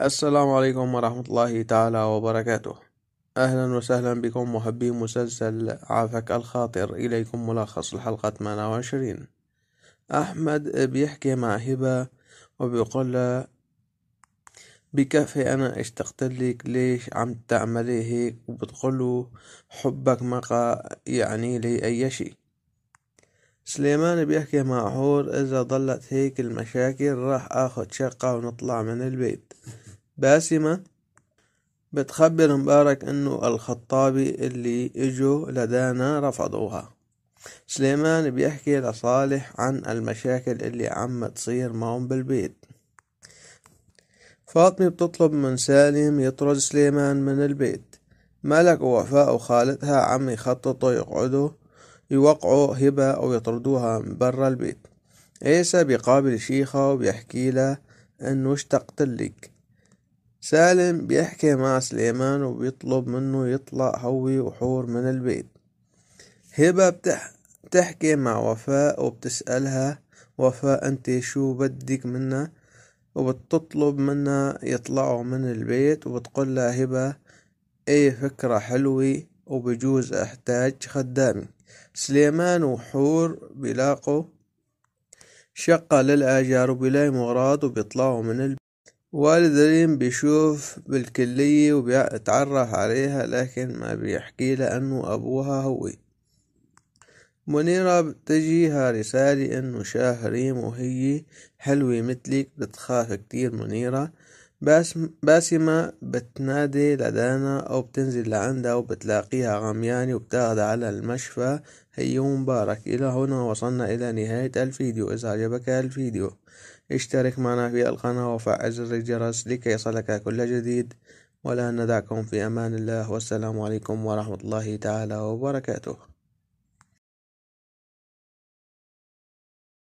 السلام عليكم ورحمة الله تعالى وبركاته أهلا وسهلا بكم محبي مسلسل عافك الخاطر إليكم ملخص الحلقة 28 أحمد بيحكي مع هبة وبيقول لها بكفي أنا اشتقت لك ليش عم تعملي هيك وبتقول له حبك ما يعني لي أي شيء سليمان بيحكي مع حور إذا ضلت هيك المشاكل راح أخد شقة ونطلع من البيت باسمة بتخبر مبارك انه الخطابي اللي اجوا لدانا رفضوها سليمان بيحكي لصالح عن المشاكل اللي عم تصير معهم بالبيت فاطمة بتطلب من سالم يطرد سليمان من البيت ملك ووفاء وخالتها عم يخططوا يقعدوا يوقعوا هبة أو يطردوها من برا البيت عيسى بيقابل شيخة وبيحكي له إنه اشتقت لك سالم بيحكي مع سليمان وبيطلب منه يطلع هوي وحور من البيت هبة بتح... بتحكي مع وفاء وبتسألها وفاء انت شو بدك منا وبتطلب منا يطلعوا من البيت وبتقولها هبة اي فكرة حلوة وبجوز احتاج خدامي سليمان وحور بيلاقوا شقة للآجار وبيلاقوا مغراض وبيطلعوا من البيت والد ريم بيشوف بالكلية وبيتعرف عليها لكن ما بيحكي لأنه ابوها هو منيرة بتجيها رسالة انه شاه ريم وهي حلوة مثلك بتخاف كتير منيرة باسمة بتنادي لدانا أو بتنزل لعندها وبتلاقيها عمياني وبتاخدها على المشفى هيو مبارك إلى هنا وصلنا إلى نهاية الفيديو إذا عجبك الفيديو اشترك معنا في القناة وفعل زر الجرس لكي يصلك كل جديد ولا ندعكم في أمان الله والسلام عليكم ورحمة الله تعالى وبركاته